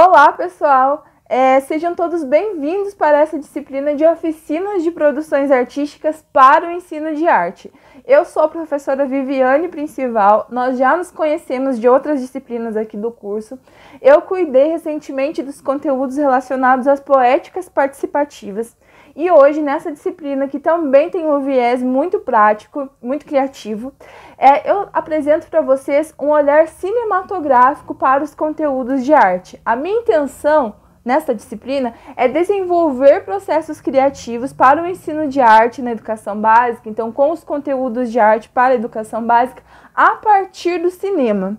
Olá, pessoal! É, sejam todos bem-vindos para essa disciplina de oficinas de produções artísticas para o ensino de arte. Eu sou a professora Viviane Principal, nós já nos conhecemos de outras disciplinas aqui do curso. Eu cuidei recentemente dos conteúdos relacionados às poéticas participativas e hoje, nessa disciplina, que também tem um viés muito prático, muito criativo, é, eu apresento para vocês um olhar cinematográfico para os conteúdos de arte. A minha intenção nesta disciplina é desenvolver processos criativos para o ensino de arte na educação básica, então, com os conteúdos de arte para a educação básica, a partir do cinema.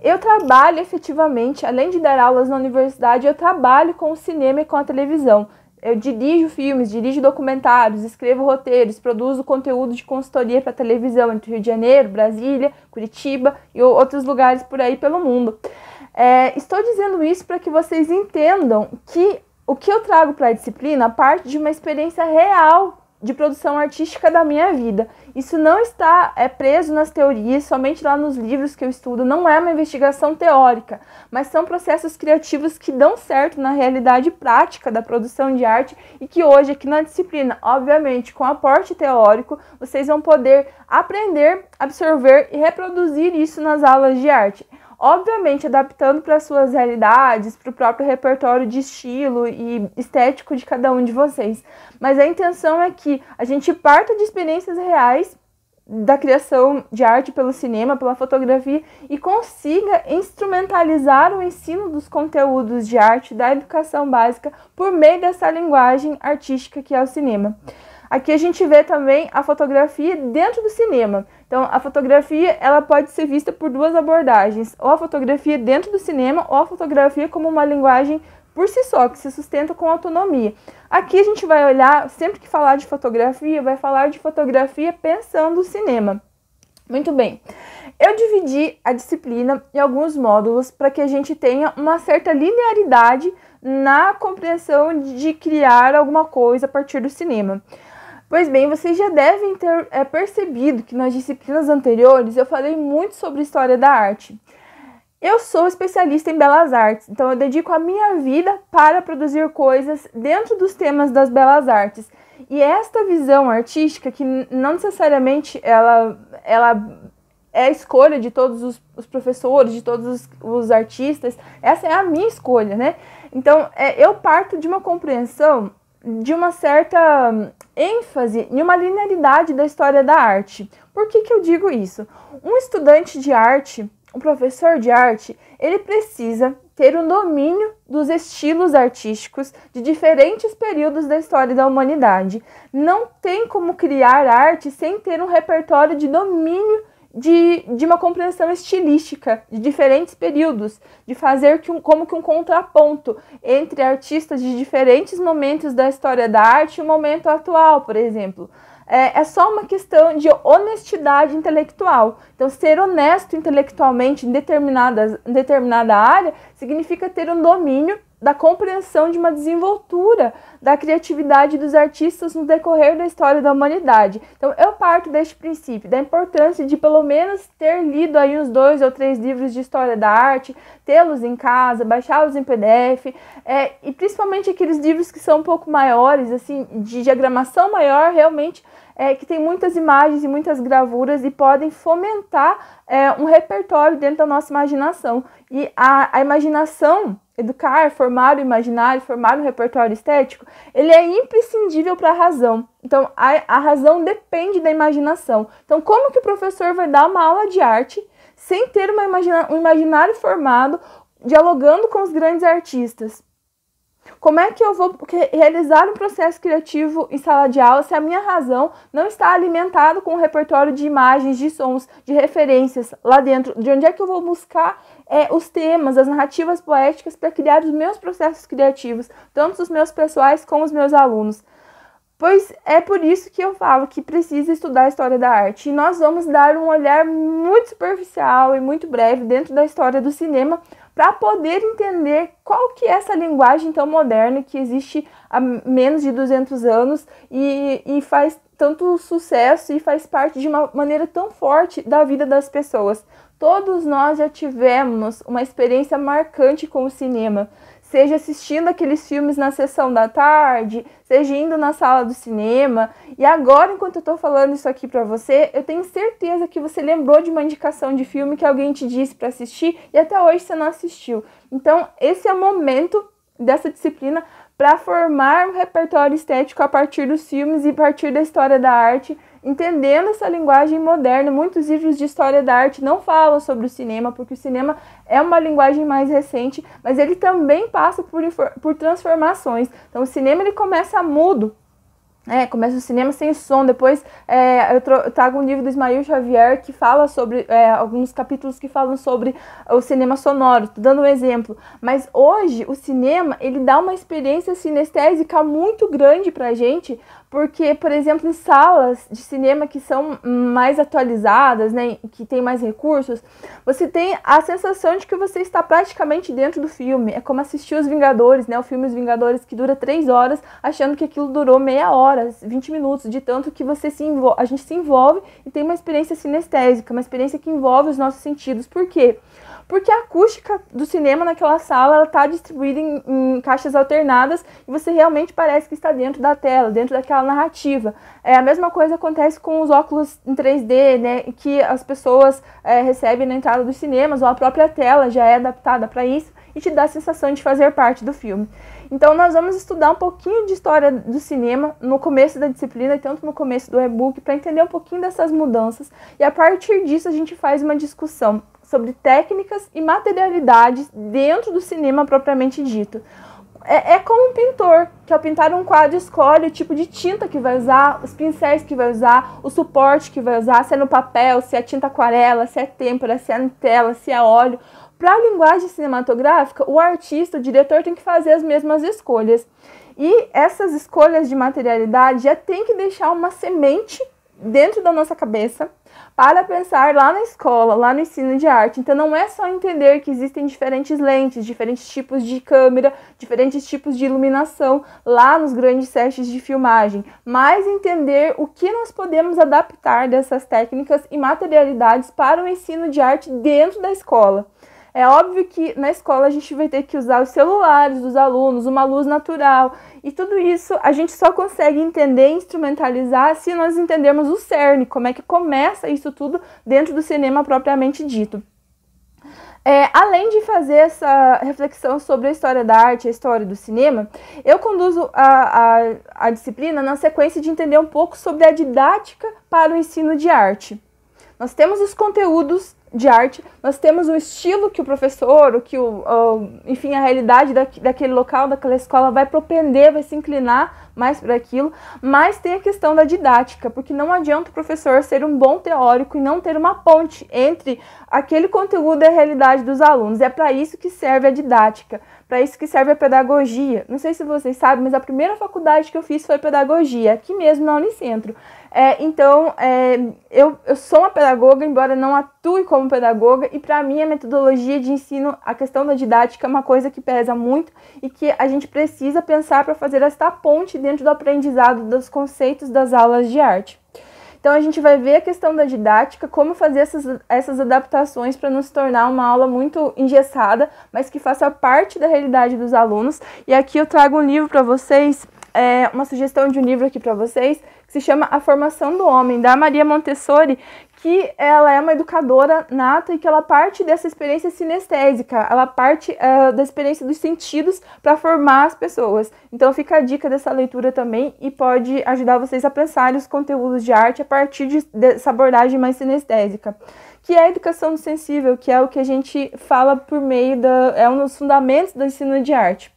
Eu trabalho efetivamente, além de dar aulas na universidade, eu trabalho com o cinema e com a televisão eu dirijo filmes, dirijo documentários, escrevo roteiros, produzo conteúdo de consultoria para televisão entre Rio de Janeiro, Brasília, Curitiba e outros lugares por aí pelo mundo. É, estou dizendo isso para que vocês entendam que o que eu trago para a disciplina parte de uma experiência real de produção artística da minha vida isso não está é preso nas teorias, somente lá nos livros que eu estudo, não é uma investigação teórica, mas são processos criativos que dão certo na realidade prática da produção de arte e que hoje aqui na disciplina, obviamente, com aporte teórico, vocês vão poder aprender, absorver e reproduzir isso nas aulas de arte obviamente adaptando para suas realidades, para o próprio repertório de estilo e estético de cada um de vocês. Mas a intenção é que a gente parta de experiências reais da criação de arte pelo cinema, pela fotografia e consiga instrumentalizar o ensino dos conteúdos de arte da educação básica por meio dessa linguagem artística que é o cinema. Aqui a gente vê também a fotografia dentro do cinema. Então, a fotografia ela pode ser vista por duas abordagens: ou a fotografia dentro do cinema, ou a fotografia como uma linguagem por si só, que se sustenta com autonomia. Aqui a gente vai olhar, sempre que falar de fotografia, vai falar de fotografia pensando o cinema. Muito bem. Eu dividi a disciplina em alguns módulos para que a gente tenha uma certa linearidade na compreensão de criar alguma coisa a partir do cinema. Pois bem, vocês já devem ter é, percebido que nas disciplinas anteriores eu falei muito sobre história da arte. Eu sou especialista em belas artes, então eu dedico a minha vida para produzir coisas dentro dos temas das belas artes. E esta visão artística, que não necessariamente ela, ela é a escolha de todos os, os professores, de todos os, os, artistas, essa é a minha escolha, né? Então é, eu parto de uma compreensão de uma certa hum, ênfase e uma linearidade da história da arte. Por que, que eu digo isso? Um estudante de arte, um professor de arte, ele precisa ter um domínio dos estilos artísticos de diferentes períodos da história da humanidade. Não tem como criar arte sem ter um repertório de domínio de, de uma compreensão estilística de diferentes períodos, de fazer que um, como que um contraponto entre artistas de diferentes momentos da história da arte e o momento atual, por exemplo. É, é só uma questão de honestidade intelectual. Então, ser honesto intelectualmente em, determinadas, em determinada área significa ter um domínio da compreensão de uma desenvoltura da criatividade dos artistas no decorrer da história da humanidade. Então, eu parto deste princípio, da importância de pelo menos ter lido aí uns dois ou três livros de história da arte, tê-los em casa, baixá-los em PDF, é, e principalmente aqueles livros que são um pouco maiores, assim, de diagramação maior, realmente é, que tem muitas imagens e muitas gravuras e podem fomentar é, um repertório dentro da nossa imaginação. E a, a imaginação educar, formar o imaginário, formar o repertório estético, ele é imprescindível para a razão. Então, a, a razão depende da imaginação. Então, como que o professor vai dar uma aula de arte sem ter uma imagina, um imaginário formado, dialogando com os grandes artistas? Como é que eu vou realizar um processo criativo em sala de aula se a minha razão não está alimentada com um repertório de imagens, de sons, de referências lá dentro? De onde é que eu vou buscar é, os temas, as narrativas poéticas para criar os meus processos criativos, tanto os meus pessoais como os meus alunos. Pois é por isso que eu falo que precisa estudar a história da arte. E nós vamos dar um olhar muito superficial e muito breve dentro da história do cinema para poder entender qual que é essa linguagem tão moderna que existe há menos de 200 anos e, e faz tanto sucesso e faz parte de uma maneira tão forte da vida das pessoas. Todos nós já tivemos uma experiência marcante com o cinema, seja assistindo aqueles filmes na sessão da tarde, seja indo na sala do cinema. E agora, enquanto eu estou falando isso aqui para você, eu tenho certeza que você lembrou de uma indicação de filme que alguém te disse para assistir e até hoje você não assistiu. Então, esse é o momento dessa disciplina para formar um repertório estético a partir dos filmes e a partir da história da arte entendendo essa linguagem moderna. Muitos livros de história da arte não falam sobre o cinema, porque o cinema é uma linguagem mais recente, mas ele também passa por, por transformações. Então, o cinema ele começa mudo. É, começa o cinema sem som, depois é, eu, trago um livro do Ismael Xavier que fala sobre, é, alguns capítulos que falam sobre o cinema sonoro, dando um exemplo. Mas hoje o cinema, ele dá uma experiência sinestésica muito grande pra gente, porque, por exemplo, em salas de cinema que são mais atualizadas, né, que tem mais recursos, você tem a sensação de que você está praticamente dentro do filme. É como assistir Os Vingadores, né, o filme Os Vingadores que dura três horas, achando que aquilo durou meia hora, 20 minutos, de tanto que você se a gente se envolve e tem uma experiência sinestésica, uma experiência que envolve os nossos sentidos. Por quê? Porque porque a acústica do cinema naquela sala ela tá distribuída em, em, caixas alternadas e você realmente parece que está dentro da tela, dentro daquela narrativa. É, a mesma coisa acontece com os óculos em 3D, né, que as pessoas é, recebem na entrada dos cinemas, ou a própria tela já é adaptada para isso e te dá a sensação de fazer parte do filme. Então nós vamos estudar um pouquinho de história do cinema no começo da disciplina e tanto no começo do e-book para entender um pouquinho dessas mudanças e a partir disso a gente faz uma discussão sobre técnicas e materialidades dentro do cinema propriamente dito. É, é, como um pintor, que ao pintar um quadro escolhe o tipo de tinta que vai usar, os pincéis que vai usar, o suporte que vai usar, se é no papel, se é tinta aquarela, se é têmpora, se é tela, se é óleo. Para a linguagem cinematográfica, o artista, o diretor tem que fazer as mesmas escolhas. E essas escolhas de materialidade já tem que deixar uma semente dentro da nossa cabeça para pensar lá na escola, lá no ensino de arte. Então não é só entender que existem diferentes lentes, diferentes tipos de câmera, diferentes tipos de iluminação lá nos grandes testes de filmagem, mas entender o que nós podemos adaptar dessas técnicas e materialidades para o ensino de arte dentro da escola. É óbvio que na escola a gente vai ter que usar os celulares dos alunos, uma luz natural, e tudo isso a gente só consegue entender e instrumentalizar se nós entendermos o cerne, como é que começa isso tudo dentro do cinema propriamente dito. É, além de fazer essa reflexão sobre a história da arte, a história do cinema, eu conduzo a, a, a disciplina na sequência de entender um pouco sobre a didática para o ensino de arte. Nós temos os conteúdos de arte, nós temos o estilo que o professor, o que o, o enfim, a realidade da, daquele local, daquela escola vai propender, vai se inclinar mais para aquilo, mas tem a questão da didática, porque não adianta o professor ser um bom teórico e não ter uma ponte entre aquele conteúdo e a realidade dos alunos. É para isso que serve a didática, para isso que serve a pedagogia. Não sei se vocês sabem, mas a primeira faculdade que eu fiz foi pedagogia, aqui mesmo na Unicentro. É, então, é, eu, eu sou uma pedagoga, embora não atue como pedagoga, e para mim a metodologia de ensino, a questão da didática é uma coisa que pesa muito e que a gente precisa pensar para fazer esta ponte dentro do aprendizado dos conceitos das aulas de arte. Então a gente vai ver a questão da didática, como fazer essas, essas adaptações para não se tornar uma aula muito engessada, mas que faça parte da realidade dos alunos. E aqui eu trago um livro para vocês, é, uma sugestão de um livro aqui para vocês, se chama A Formação do Homem, da Maria Montessori, que ela é uma educadora nata e que ela parte dessa experiência sinestésica, ela parte uh, da experiência dos sentidos para formar as pessoas. Então fica a dica dessa leitura também e pode ajudar vocês a pensar os conteúdos de arte a partir de, dessa abordagem mais sinestésica. Que é a educação sensível, que é o que a gente fala por meio da. é um dos fundamentos do ensino de arte.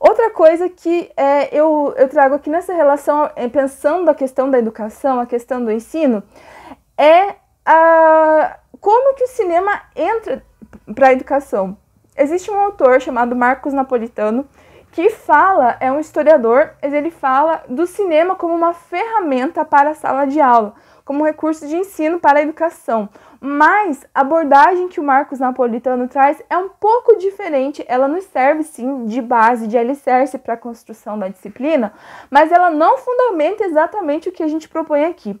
Outra coisa que é, eu, eu trago aqui nessa relação, é, pensando a questão da educação, a questão do ensino, é a, como que o cinema entra para a educação. Existe um autor chamado Marcos Napolitano que fala, é um historiador, mas ele fala do cinema como uma ferramenta para a sala de aula como recurso de ensino para a educação. Mas a abordagem que o Marcos Napolitano traz é um pouco diferente. Ela nos serve sim de base, de alicerce para a construção da disciplina, mas ela não fundamenta exatamente o que a gente propõe aqui.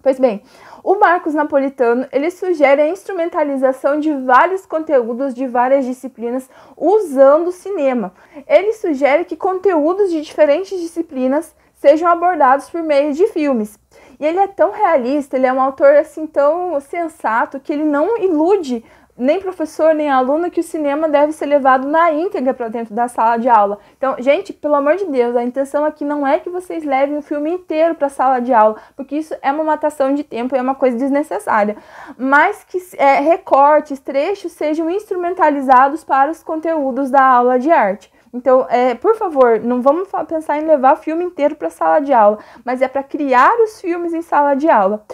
Pois bem, o Marcos Napolitano ele sugere a instrumentalização de vários conteúdos de várias disciplinas usando o cinema. Ele sugere que conteúdos de diferentes disciplinas sejam abordados por meio de filmes. E ele é tão realista, ele é um autor assim tão sensato que ele não ilude nem professor nem aluno que o cinema deve ser levado na íntegra para dentro da sala de aula. Então, gente, pelo amor de Deus, a intenção aqui não é que vocês levem o filme inteiro para a sala de aula, porque isso é uma matação de tempo, é uma coisa desnecessária. Mas que é, recortes, trechos sejam instrumentalizados para os conteúdos da aula de arte. Então, é, por favor, não vamos pensar em levar o filme inteiro para a sala de aula, mas é para criar os filmes em sala de aula.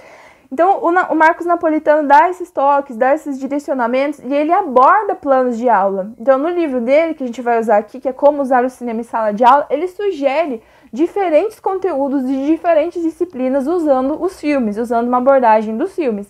Então, o, o Marcos Napolitano dá esses toques, dá esses direcionamentos e ele aborda planos de aula. Então, no livro dele, que a gente vai usar aqui, que é Como Usar o Cinema em Sala de Aula, ele sugere diferentes conteúdos de diferentes disciplinas usando os filmes, usando uma abordagem dos filmes.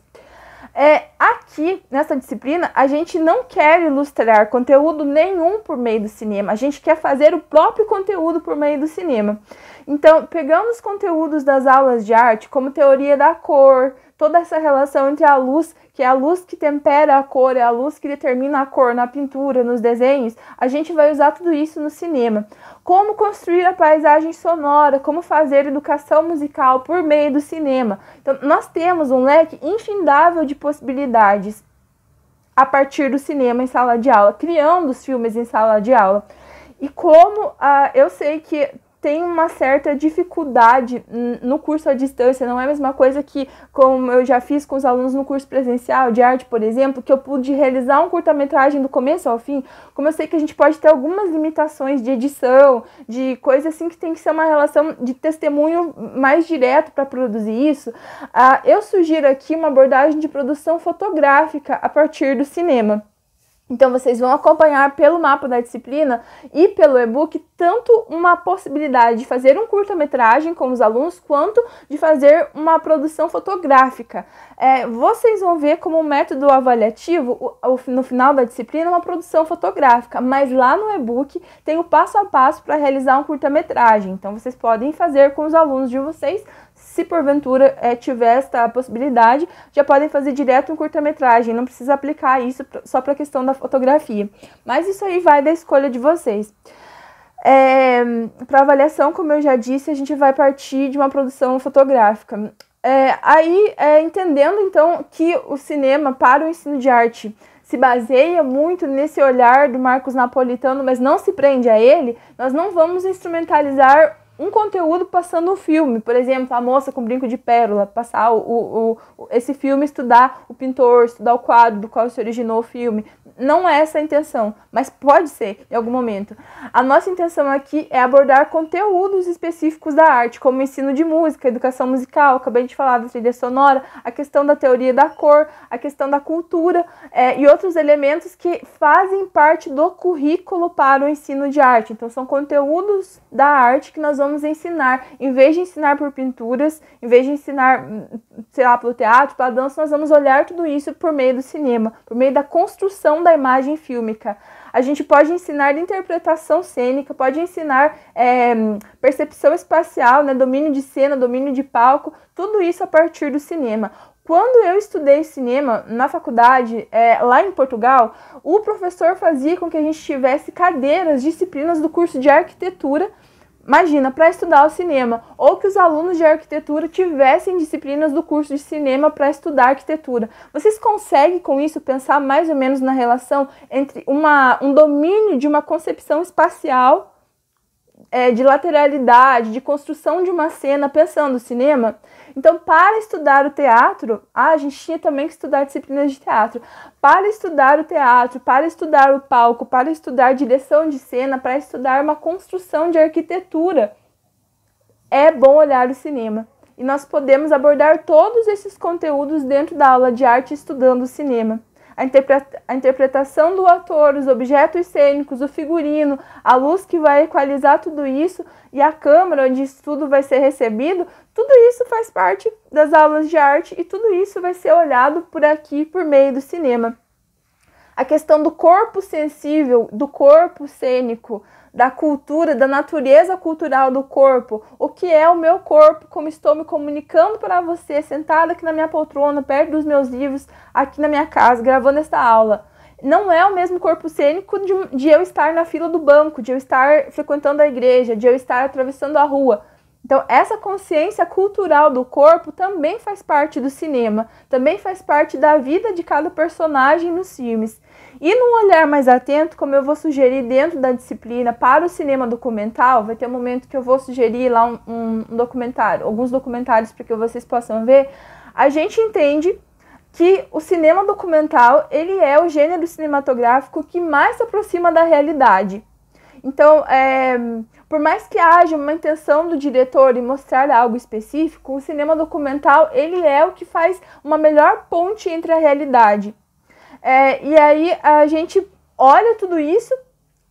É, aqui, nessa disciplina, a gente não quer ilustrar conteúdo nenhum por meio do cinema, a gente quer fazer o próprio conteúdo por meio do cinema. Então, pegando os conteúdos das aulas de arte, como teoria da cor, toda essa relação entre a luz, que é a luz que tempera a cor, é a luz que determina a cor na pintura, nos desenhos, a gente vai usar tudo isso no cinema. Como construir a paisagem sonora, como fazer educação musical por meio do cinema. Então, nós temos um leque infindável de possibilidades a partir do cinema em sala de aula, criando os filmes em sala de aula. E como ah, eu sei que tem uma certa dificuldade no curso à distância, não é a mesma coisa que como eu já fiz com os alunos no curso presencial de arte, por exemplo, que eu pude realizar um curta-metragem do começo ao fim, como eu sei que a gente pode ter algumas limitações de edição, de coisa assim que tem que ser uma relação de testemunho mais direto para produzir isso, uh, eu sugiro aqui uma abordagem de produção fotográfica a partir do cinema. Então vocês vão acompanhar pelo mapa da disciplina e pelo e-book tanto uma possibilidade de fazer um curta-metragem com os alunos quanto de fazer uma produção fotográfica. É, vocês vão ver como método avaliativo no final da disciplina uma produção fotográfica, mas lá no e-book tem o passo a passo para realizar um curta-metragem. Então vocês podem fazer com os alunos de vocês se porventura é, tiver esta possibilidade, já podem fazer direto um curta-metragem, não precisa aplicar isso só para a questão da fotografia. Mas isso aí vai da escolha de vocês. É, eh, para avaliação, como eu já disse, a gente vai partir de uma produção fotográfica. É, aí, é, entendendo então que o cinema para o ensino de arte se baseia muito nesse olhar do Marcos Napolitano, mas não se prende a ele, nós não vamos instrumentalizar um conteúdo passando um filme, por exemplo, a moça com brinco de pérola, passar o, o, o, esse filme, estudar o pintor, estudar o quadro do qual se originou o filme. Não é essa a intenção, mas pode ser em algum momento. A nossa intenção aqui é abordar conteúdos específicos da arte, como ensino de música, educação musical, acabei de falar da trilha sonora, a questão da teoria da cor, a questão da cultura é, e outros elementos que fazem parte do currículo para o ensino de arte. Então, são conteúdos da arte que nós vamos vamos ensinar. Em vez de ensinar por pinturas, em vez de ensinar, sei lá, pelo teatro, pela dança, nós vamos olhar tudo isso por meio do cinema, por meio da construção da imagem fílmica. A gente pode ensinar interpretação cênica, pode ensinar é, percepção espacial, né, domínio de cena, domínio de palco, tudo isso a partir do cinema. Quando eu estudei cinema na faculdade, é, lá em Portugal, o professor fazia com que a gente tivesse cadeiras, disciplinas do curso de arquitetura Imagina, para estudar o cinema, ou que os alunos de arquitetura tivessem disciplinas do curso de cinema para estudar arquitetura. Vocês conseguem com isso pensar mais ou menos na relação entre uma, um domínio de uma concepção espacial, é, de lateralidade, de construção de uma cena, pensando o cinema? Então, para estudar o teatro, ah, a gente tinha também que estudar disciplinas de teatro. Para estudar o teatro, para estudar o palco, para estudar direção de cena, para estudar uma construção de arquitetura, é bom olhar o cinema. E nós podemos abordar todos esses conteúdos dentro da aula de arte estudando o cinema a, interpreta a interpretação do ator, os objetos cênicos, o figurino, a luz que vai equalizar tudo isso e a câmera onde isso tudo vai ser recebido, tudo isso faz parte das aulas de arte e tudo isso vai ser olhado por aqui por meio do cinema. A questão do corpo sensível, do corpo cênico, da cultura, da natureza cultural do corpo, o que é o meu corpo, como estou me comunicando para você, sentado aqui na minha poltrona, perto dos meus livros, aqui na minha casa, gravando esta aula. Não é o mesmo corpo cênico de, de eu estar na fila do banco, de eu estar frequentando a igreja, de eu estar atravessando a rua. Então, essa consciência cultural do corpo também faz parte do cinema, também faz parte da vida de cada personagem nos filmes. E num olhar mais atento, como eu vou sugerir dentro da disciplina para o cinema documental, vai ter um momento que eu vou sugerir lá um, um, documentário, alguns documentários para que vocês possam ver. A gente entende que o cinema documental ele é o gênero cinematográfico que mais se aproxima da realidade. Então, é, por mais que haja uma intenção do diretor em mostrar algo específico, o cinema documental ele é o que faz uma melhor ponte entre a realidade. É, e aí a gente olha tudo isso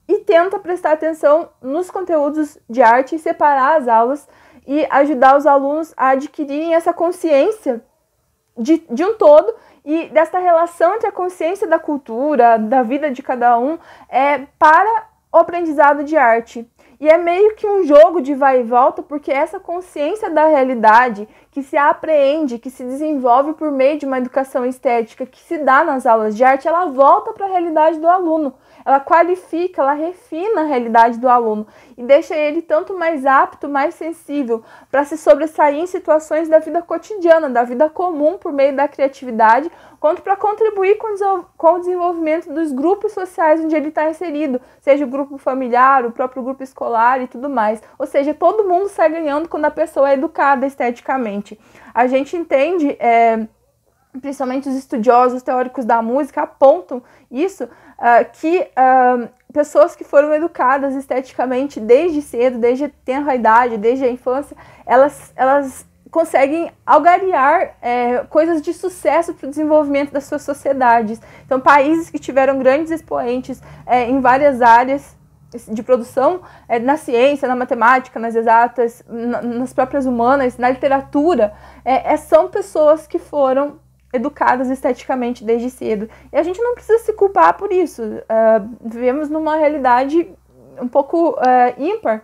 e tenta prestar atenção nos conteúdos de arte e separar as aulas e ajudar os alunos a adquirirem essa consciência de, de um todo e dessa relação entre a consciência da cultura, da vida de cada um, é, para o aprendizado de arte. E é meio que um jogo de vai e volta, porque é essa consciência da realidade que se apreende, que se desenvolve por meio de uma educação estética que se dá nas aulas de arte, ela volta para a realidade do aluno ela qualifica, ela refina a realidade do aluno e deixa ele tanto mais apto, mais sensível para se sobressair em situações da vida cotidiana, da vida comum por meio da criatividade, quanto para contribuir com, o desenvolvimento dos grupos sociais onde ele está inserido, seja o grupo familiar, o próprio grupo escolar e tudo mais. Ou seja, todo mundo sai ganhando quando a pessoa é educada esteticamente. A gente entende. É, principalmente os estudiosos teóricos da música apontam isso uh, que uh, pessoas que foram educadas esteticamente desde cedo, desde tenra idade, desde a infância, elas, elas conseguem algariar é, coisas de sucesso para o desenvolvimento das suas sociedades. Então, países que tiveram grandes expoentes é, em várias áreas de produção é, na ciência, na matemática, nas exatas, na, nas próprias humanas, na literatura, é, é são pessoas que foram educadas esteticamente desde cedo. E a gente não precisa se culpar por isso. Uh, vivemos numa realidade um pouco uh, ímpar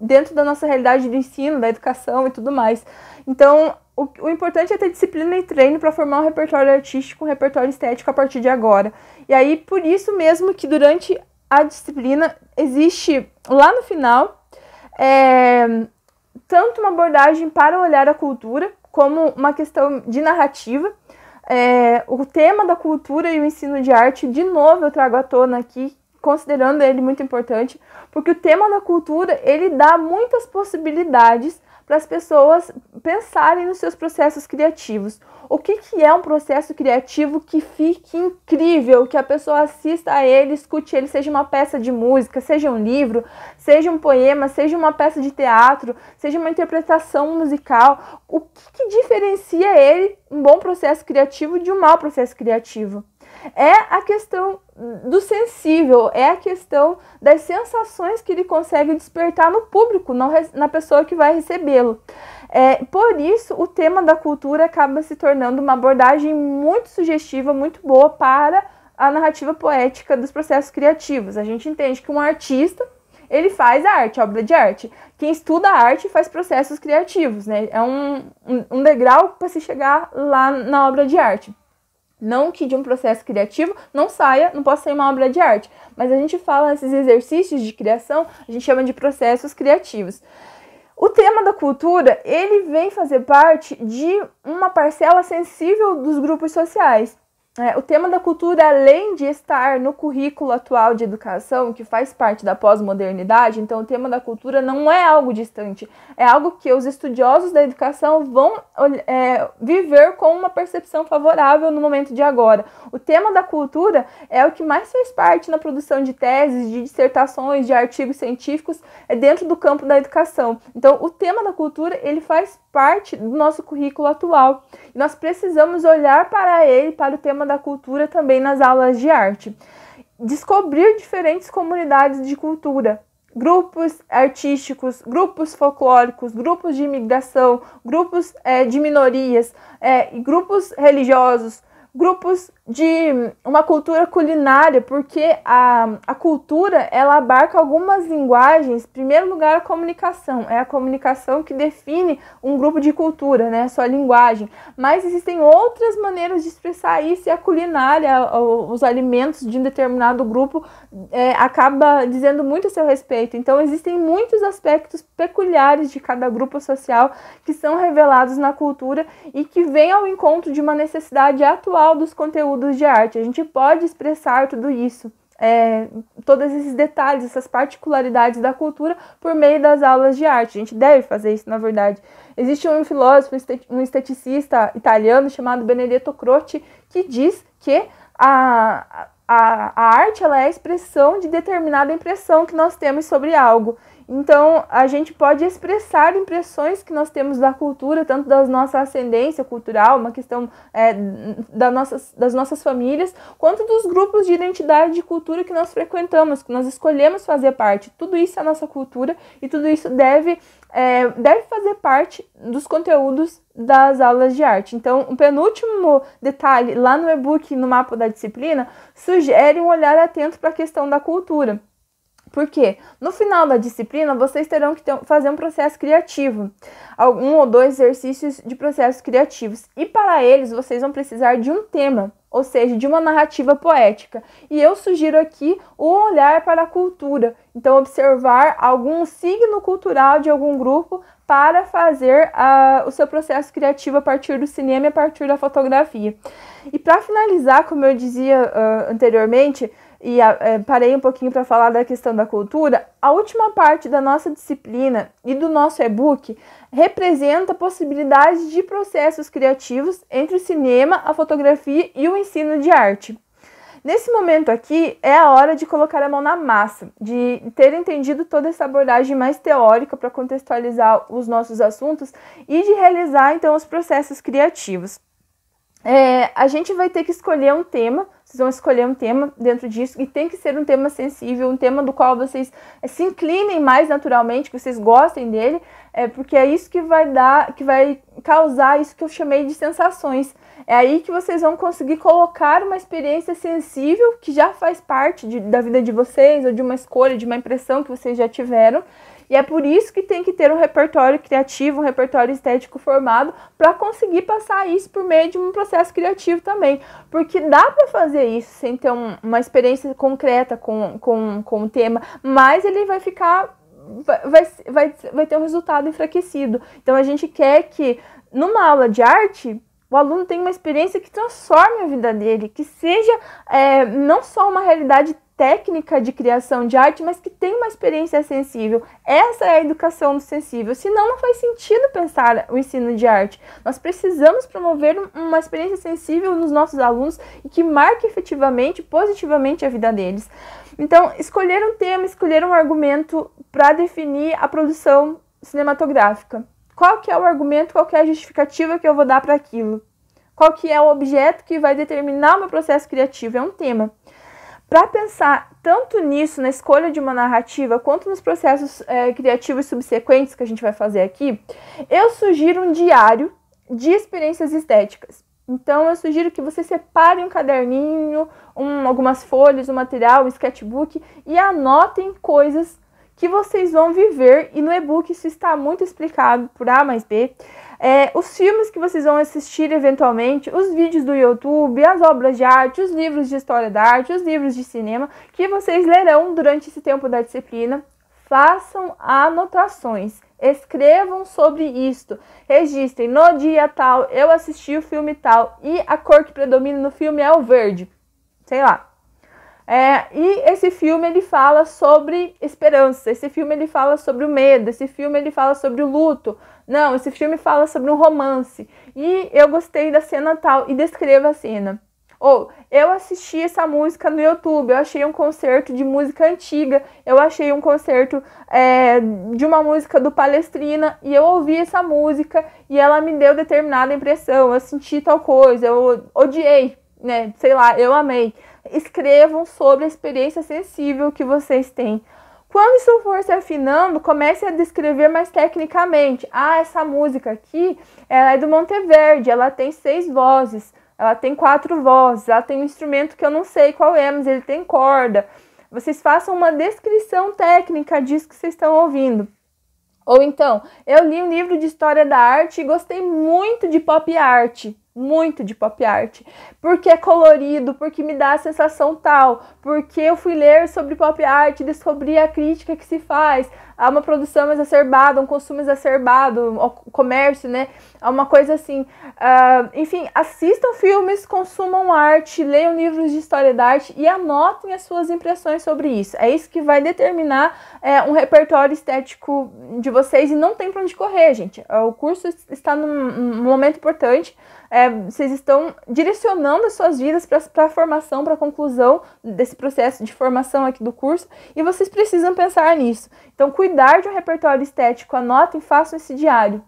dentro da nossa realidade do ensino, da educação e tudo mais. Então, o, o importante é ter disciplina e treino para formar um repertório artístico, um repertório estético a partir de agora. E aí, por isso mesmo que durante a disciplina existe lá no final é, tanto uma abordagem para olhar a cultura como uma questão de narrativa é, o tema da cultura e o ensino de arte, de novo eu trago à tona aqui, considerando ele muito importante, porque o tema da cultura ele dá muitas possibilidades para as pessoas pensarem nos seus processos criativos. O que, que é um processo criativo que fique incrível, que a pessoa assista a ele, escute ele, seja uma peça de música, seja um livro, seja um poema, seja uma peça de teatro, seja uma interpretação musical? O que, que diferencia ele, um bom processo criativo, de um mau processo criativo? é a questão do sensível, é a questão das sensações que ele consegue despertar no público, não na pessoa que vai recebê-lo. É, por isso, o tema da cultura acaba se tornando uma abordagem muito sugestiva, muito boa para a narrativa poética dos processos criativos. A gente entende que um artista ele faz a arte, a obra de arte. Quem estuda a arte faz processos criativos, né? É um, um, um degrau para se chegar lá na obra de arte. Não que de um processo criativo não saia, não possa sair uma obra de arte, mas a gente fala esses exercícios de criação, a gente chama de processos criativos. O tema da cultura, ele vem fazer parte de uma parcela sensível dos grupos sociais. É, o tema da cultura, além de estar no currículo atual de educação, que faz parte da pós-modernidade, então o tema da cultura não é algo distante, é algo que os estudiosos da educação vão é, viver com uma percepção favorável no momento de agora. O tema da cultura é o que mais fez parte na produção de teses, de dissertações, de artigos científicos é dentro do campo da educação. Então, o tema da cultura ele faz parte do nosso currículo atual. E nós precisamos olhar para ele, para o tema da cultura também nas aulas de arte. Descobrir diferentes comunidades de cultura, grupos artísticos, grupos folclóricos, grupos de imigração, grupos é, de minorias, é, grupos religiosos, grupos de uma cultura culinária, porque a, a cultura ela abarca algumas linguagens. Em primeiro lugar, a comunicação. É a comunicação que define um grupo de cultura, né? Sua linguagem. Mas existem outras maneiras de expressar isso e a culinária, os alimentos de um determinado grupo, é, acaba dizendo muito a seu respeito. Então, existem muitos aspectos peculiares de cada grupo social que são revelados na cultura e que vêm ao encontro de uma necessidade atual dos conteúdos conteúdos de arte. A gente pode expressar tudo isso, é, todos esses detalhes, essas particularidades da cultura por meio das aulas de arte. A gente deve fazer isso, na verdade. Existe um filósofo, um esteticista italiano chamado Benedetto Croce que diz que a, a, a arte ela é a expressão de determinada impressão que nós temos sobre algo. Então, a gente pode expressar impressões que nós temos da cultura, tanto da nossa ascendência cultural, uma questão é, da nossas, das nossas famílias, quanto dos grupos de identidade e cultura que nós frequentamos, que nós escolhemos fazer parte. Tudo isso é nossa cultura e tudo isso deve, é, deve fazer parte dos conteúdos das aulas de arte. Então, o penúltimo detalhe lá no e-book, no mapa da disciplina, sugere um olhar atento para a questão da cultura. Porque no final da disciplina vocês terão que ter, fazer um processo criativo, algum ou dois exercícios de processos criativos. E para eles vocês vão precisar de um tema, ou seja, de uma narrativa poética. E eu sugiro aqui o olhar para a cultura. Então, observar algum signo cultural de algum grupo para fazer uh, o seu processo criativo a partir do cinema e a partir da fotografia. E para finalizar, como eu dizia uh, anteriormente, e é, parei um pouquinho para falar da questão da cultura, a última parte da nossa disciplina e do nosso e-book representa a possibilidade de processos criativos entre o cinema, a fotografia e o ensino de arte. Nesse momento aqui é a hora de colocar a mão na massa, de ter entendido toda essa abordagem mais teórica para contextualizar os nossos assuntos e de realizar então os processos criativos. É, a gente vai ter que escolher um tema, vocês vão escolher um tema dentro disso, e tem que ser um tema sensível, um tema do qual vocês é, se inclinem mais naturalmente, que vocês gostem dele, é, porque é isso que vai dar, que vai causar isso que eu chamei de sensações. É aí que vocês vão conseguir colocar uma experiência sensível que já faz parte de, da vida de vocês, ou de uma escolha, de uma impressão que vocês já tiveram, e é por isso que tem que ter um repertório criativo, um repertório estético formado, para conseguir passar isso por meio de um processo criativo também. Porque dá para fazer isso sem ter um, uma experiência concreta com, com, com o tema, mas ele vai ficar vai, vai, vai ter um resultado enfraquecido. Então a gente quer que numa aula de arte o aluno tenha uma experiência que transforme a vida dele, que seja é, não só uma realidade técnica de criação de arte, mas que tem uma experiência sensível. Essa é a educação do sensível. Senão, não faz sentido pensar o ensino de arte. Nós precisamos promover uma experiência sensível nos nossos alunos e que marque efetivamente, positivamente a vida deles. Então, escolher um tema, escolher um argumento para definir a produção cinematográfica. Qual que é o argumento, qual que é a justificativa que eu vou dar para aquilo? Qual que é o objeto que vai determinar o meu processo criativo? É um tema. Para pensar tanto nisso, na escolha de uma narrativa, quanto nos processos é, criativos subsequentes que a gente vai fazer aqui, eu sugiro um diário de experiências estéticas. Então, eu sugiro que você separe um caderninho, um, algumas folhas, um material, um sketchbook e anotem coisas que vocês vão viver. E no e-book isso está muito explicado por A mais B é, os filmes que vocês vão assistir eventualmente, os vídeos do YouTube, as obras de arte, os livros de história da arte, os livros de cinema que vocês lerão durante esse tempo da disciplina. Façam anotações, escrevam sobre isto, registrem no dia tal, eu assisti o filme tal e a cor que predomina no filme é o verde. Sei lá, é, e esse filme ele fala sobre esperança, esse filme ele fala sobre o medo, esse filme ele fala sobre o luto. Não, esse filme fala sobre um romance. E eu gostei da cena tal e descreva a cena. Ou eu assisti essa música no YouTube, eu achei um concerto de música antiga, eu achei um concerto é, de uma música do Palestrina e eu ouvi essa música e ela me deu determinada impressão, eu senti tal coisa, eu odiei, né? Sei lá, eu amei escrevam sobre a experiência sensível que vocês têm. Quando isso for se afinando, comece a descrever mais tecnicamente. Ah, essa música aqui, ela é do Monteverde, ela tem seis vozes, ela tem quatro vozes, ela tem um instrumento que eu não sei qual é, mas ele tem corda. Vocês façam uma descrição técnica disso que vocês estão ouvindo. Ou então, eu li um livro de história da arte e gostei muito de pop art muito de pop art, porque é colorido, porque me dá a sensação tal, porque eu fui ler sobre pop art, descobri a crítica que se faz a uma produção exacerbada, um consumo exacerbado, o comércio, né? A uma coisa assim. Uh, enfim, assistam filmes, consumam arte, leiam livros de história da arte e anotem as suas impressões sobre isso. É isso que vai determinar é, um repertório estético de vocês e não tem pra onde correr, gente. O curso está num momento importante é, vocês estão direcionando as suas vidas para a formação, para a conclusão desse processo de formação aqui do curso, e vocês precisam pensar nisso. Então, cuidar de um repertório estético, anotem, façam esse diário.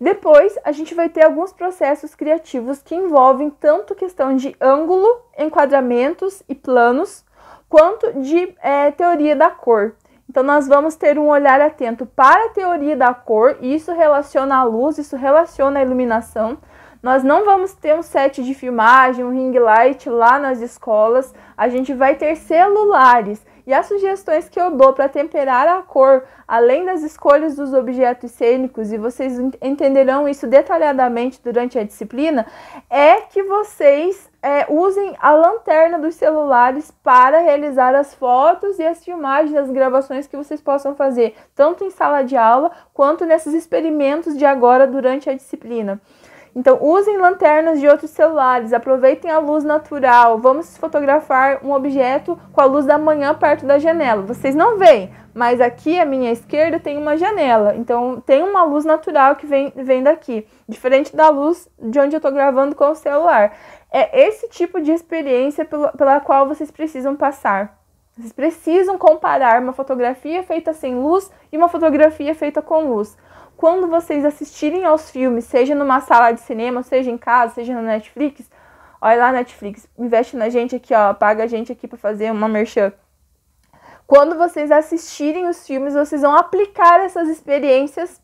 Depois, a gente vai ter alguns processos criativos que envolvem tanto questão de ângulo, enquadramentos e planos, quanto de é, teoria da cor. Então, nós vamos ter um olhar atento para a teoria da cor, e isso relaciona a luz, isso relaciona a iluminação. Nós não vamos ter um set de filmagem, um ring light lá nas escolas. A gente vai ter celulares. E as sugestões que eu dou para temperar a cor, além das escolhas dos objetos cênicos, e vocês entenderão isso detalhadamente durante a disciplina, é que vocês é, usem a lanterna dos celulares para realizar as fotos e as filmagens, as gravações que vocês possam fazer, tanto em sala de aula quanto nesses experimentos de agora durante a disciplina. Então, usem lanternas de outros celulares, aproveitem a luz natural. Vamos fotografar um objeto com a luz da manhã perto da janela. Vocês não veem, mas aqui à minha esquerda tem uma janela, então tem uma luz natural que vem, vem daqui, diferente da luz de onde eu estou gravando com o celular. É esse tipo de experiência pela qual vocês precisam passar. Vocês precisam comparar uma fotografia feita sem luz e uma fotografia feita com luz quando vocês assistirem aos filmes, seja numa sala de cinema, seja em casa, seja na Netflix, olha lá Netflix, investe na gente aqui, ó, paga a gente aqui para fazer uma merchan. Quando vocês assistirem os filmes, vocês vão aplicar essas experiências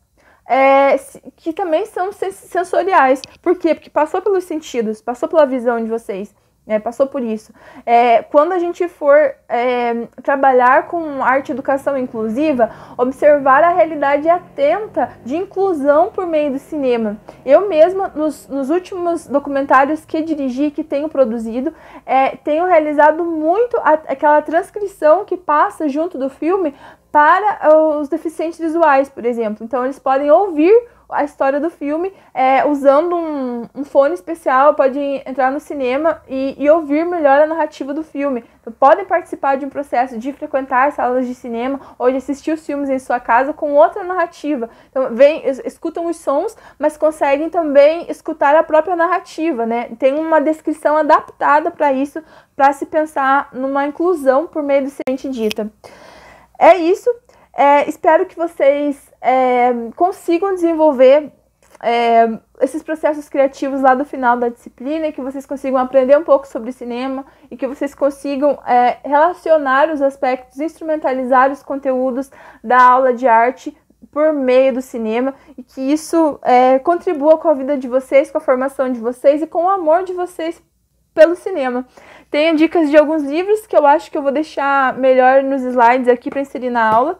é, que também são sensoriais. Por quê? Porque passou pelos sentidos, passou pela visão de vocês. Né, passou por isso. É, quando a gente for é, trabalhar com arte educação inclusiva, observar a realidade atenta de inclusão por meio do cinema. Eu mesma, nos, nos últimos documentários que dirigi, que tenho produzido, é, tenho realizado muito a, aquela transcrição que passa junto do filme para eh, os deficientes visuais, por exemplo. Então, eles podem ouvir a história do filme é, usando um, um, fone especial, podem entrar no cinema e, e, ouvir melhor a narrativa do filme. Então, podem participar de um processo de frequentar salas de cinema ou de assistir os filmes em sua casa com outra narrativa. Então, vem, escutam os sons, mas conseguem também escutar a própria narrativa, né? Tem uma descrição adaptada para isso, para se pensar numa inclusão por meio do ciente dita é isso. É, espero que vocês é, consigam desenvolver é, esses processos criativos lá do final da disciplina, que vocês consigam aprender um pouco sobre cinema e que vocês consigam é, relacionar os aspectos, instrumentalizar os conteúdos da aula de arte por meio do cinema e que isso é, contribua com a vida de vocês, com a formação de vocês e com o amor de vocês pelo cinema. Tenho dicas de alguns livros que eu acho que eu vou deixar melhor nos slides aqui para inserir na aula.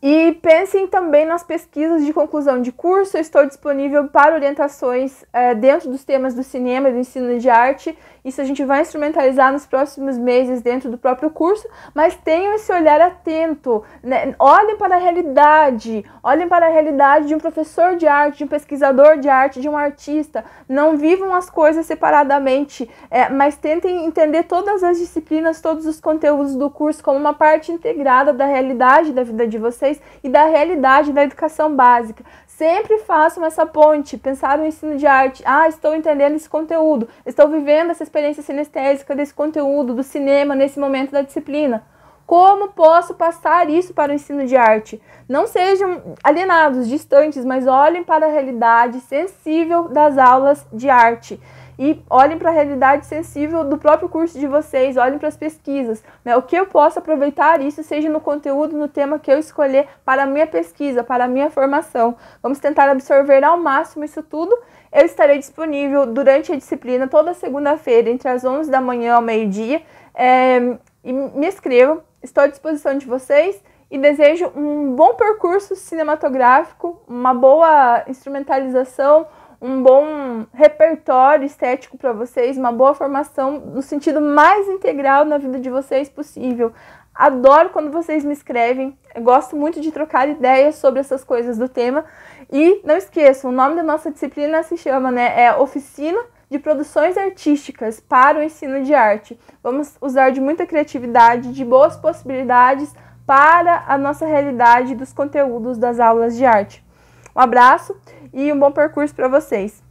E pensem também nas pesquisas de conclusão de curso. Eu estou disponível para orientações é, dentro dos temas do cinema, do ensino de arte isso a gente vai instrumentalizar nos próximos meses dentro do próprio curso, mas tenham esse olhar atento. Né? Olhem para a realidade, olhem para a realidade de um professor de arte, de um pesquisador de arte, de um artista. Não vivam as coisas separadamente, é, mas tentem entender todas as disciplinas, todos os conteúdos do curso como uma parte integrada da realidade da vida de vocês e da realidade da educação básica. Sempre façam essa ponte, pensar no ensino de arte. Ah, estou entendendo esse conteúdo, estou vivendo essa experiência sinestésica desse conteúdo, do cinema, nesse momento da disciplina. Como posso passar isso para o ensino de arte? Não sejam alienados, distantes, mas olhem para a realidade sensível das aulas de arte e olhem para a realidade sensível do próprio curso de vocês, olhem para as pesquisas, né? O que eu posso aproveitar isso, seja no conteúdo, no tema que eu escolher para a minha pesquisa, para a minha formação. Vamos tentar absorver ao máximo isso tudo. Eu estarei disponível durante a disciplina toda segunda-feira, entre as 11 da manhã ao meio-dia. É, e me escrevam, estou à disposição de vocês e desejo um bom percurso cinematográfico, uma boa instrumentalização, um bom repertório estético para vocês, uma boa formação no sentido mais integral na vida de vocês possível. Adoro quando vocês me escrevem, Eu gosto muito de trocar ideias sobre essas coisas do tema. E não esqueçam, o nome da nossa disciplina se chama, né, é Oficina de Produções Artísticas para o Ensino de Arte. Vamos usar de muita criatividade, de boas possibilidades para a nossa realidade dos conteúdos das aulas de arte. Um abraço! e um bom percurso para vocês.